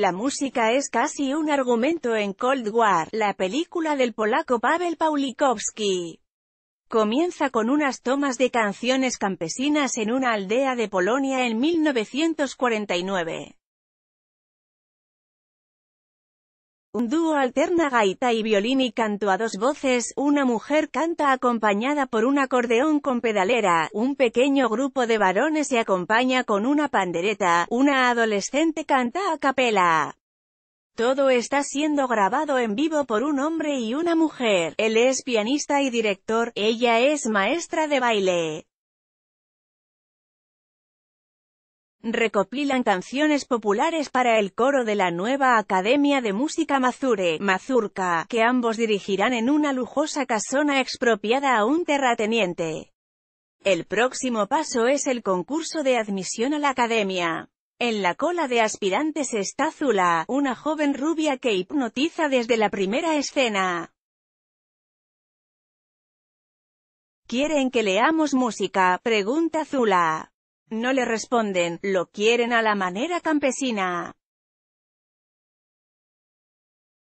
La música es casi un argumento en Cold War, la película del polaco Pavel Paulikowski. Comienza con unas tomas de canciones campesinas en una aldea de Polonia en 1949. Un dúo alterna gaita y violín y canto a dos voces, una mujer canta acompañada por un acordeón con pedalera, un pequeño grupo de varones se acompaña con una pandereta, una adolescente canta a capela. Todo está siendo grabado en vivo por un hombre y una mujer, él es pianista y director, ella es maestra de baile. recopilan canciones populares para el coro de la nueva Academia de Música Mazure, Mazurca, que ambos dirigirán en una lujosa casona expropiada a un terrateniente. El próximo paso es el concurso de admisión a la academia. En la cola de aspirantes está Zula, una joven rubia que hipnotiza desde la primera escena. ¿Quieren que leamos música? pregunta Zula. No le responden, lo quieren a la manera campesina.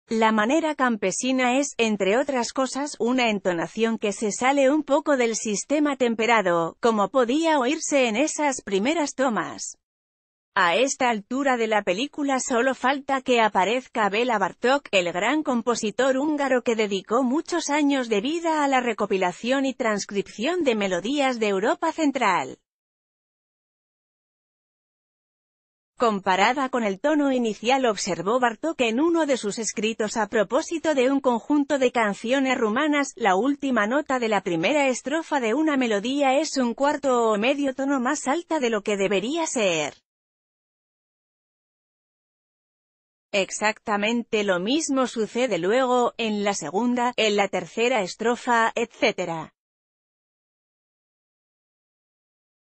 La manera campesina es, entre otras cosas, una entonación que se sale un poco del sistema temperado, como podía oírse en esas primeras tomas. A esta altura de la película solo falta que aparezca Bela Bartók, el gran compositor húngaro que dedicó muchos años de vida a la recopilación y transcripción de melodías de Europa Central. Comparada con el tono inicial observó Bartók en uno de sus escritos a propósito de un conjunto de canciones rumanas, la última nota de la primera estrofa de una melodía es un cuarto o medio tono más alta de lo que debería ser. Exactamente lo mismo sucede luego, en la segunda, en la tercera estrofa, etc.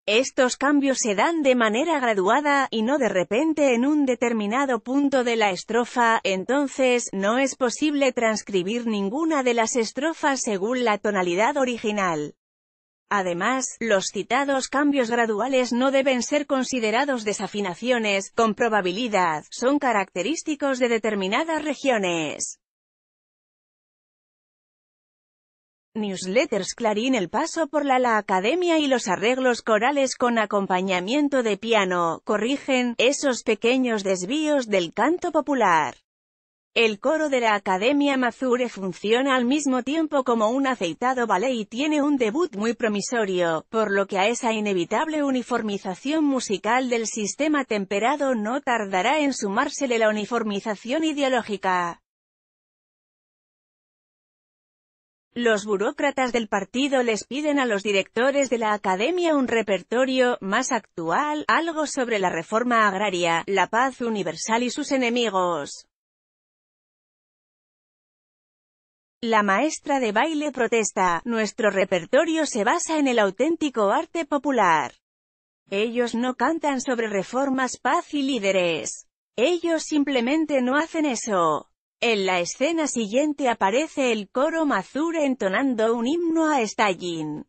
Estos cambios se dan de manera graduada, y no de repente en un determinado punto de la estrofa, entonces, no es posible transcribir ninguna de las estrofas según la tonalidad original. Además, los citados cambios graduales no deben ser considerados desafinaciones, con probabilidad, son característicos de determinadas regiones. Newsletters Clarín El paso por la La Academia y los arreglos corales con acompañamiento de piano, corrigen, esos pequeños desvíos del canto popular. El coro de la Academia Mazure funciona al mismo tiempo como un aceitado ballet y tiene un debut muy promisorio, por lo que a esa inevitable uniformización musical del sistema temperado no tardará en sumársele la uniformización ideológica. Los burócratas del partido les piden a los directores de la academia un repertorio, más actual, algo sobre la reforma agraria, la paz universal y sus enemigos. La maestra de baile protesta, nuestro repertorio se basa en el auténtico arte popular. Ellos no cantan sobre reformas, paz y líderes. Ellos simplemente no hacen eso. En la escena siguiente aparece el coro Mazur entonando un himno a Stalin.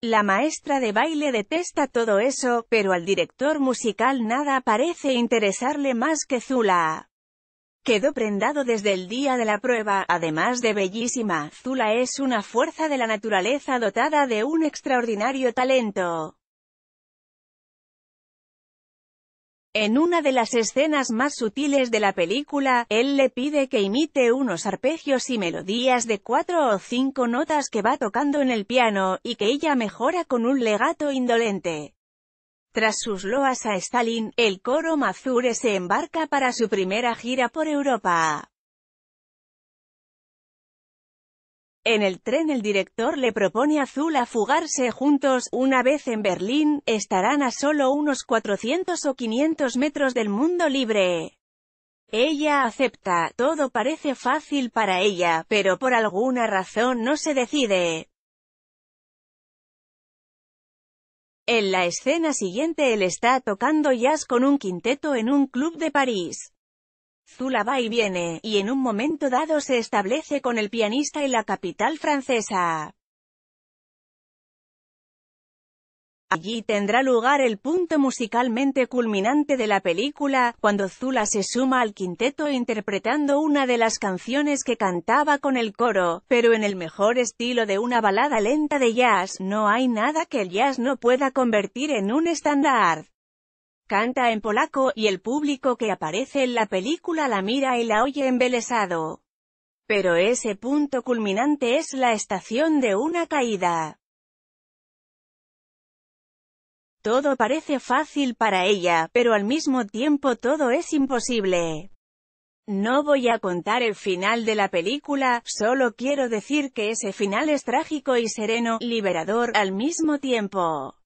La maestra de baile detesta todo eso, pero al director musical nada parece interesarle más que Zula. Quedó prendado desde el día de la prueba, además de bellísima, Zula es una fuerza de la naturaleza dotada de un extraordinario talento. En una de las escenas más sutiles de la película, él le pide que imite unos arpegios y melodías de cuatro o cinco notas que va tocando en el piano, y que ella mejora con un legato indolente. Tras sus loas a Stalin, el coro Mazure se embarca para su primera gira por Europa. En el tren el director le propone a Zula fugarse juntos, una vez en Berlín, estarán a solo unos 400 o 500 metros del mundo libre. Ella acepta, todo parece fácil para ella, pero por alguna razón no se decide. En la escena siguiente él está tocando jazz con un quinteto en un club de París. Zula va y viene, y en un momento dado se establece con el pianista en la capital francesa. Allí tendrá lugar el punto musicalmente culminante de la película, cuando Zula se suma al quinteto interpretando una de las canciones que cantaba con el coro, pero en el mejor estilo de una balada lenta de jazz, no hay nada que el jazz no pueda convertir en un estándar canta en polaco y el público que aparece en la película la mira y la oye embelesado. Pero ese punto culminante es la estación de una caída. Todo parece fácil para ella, pero al mismo tiempo todo es imposible. No voy a contar el final de la película, solo quiero decir que ese final es trágico y sereno, liberador, al mismo tiempo.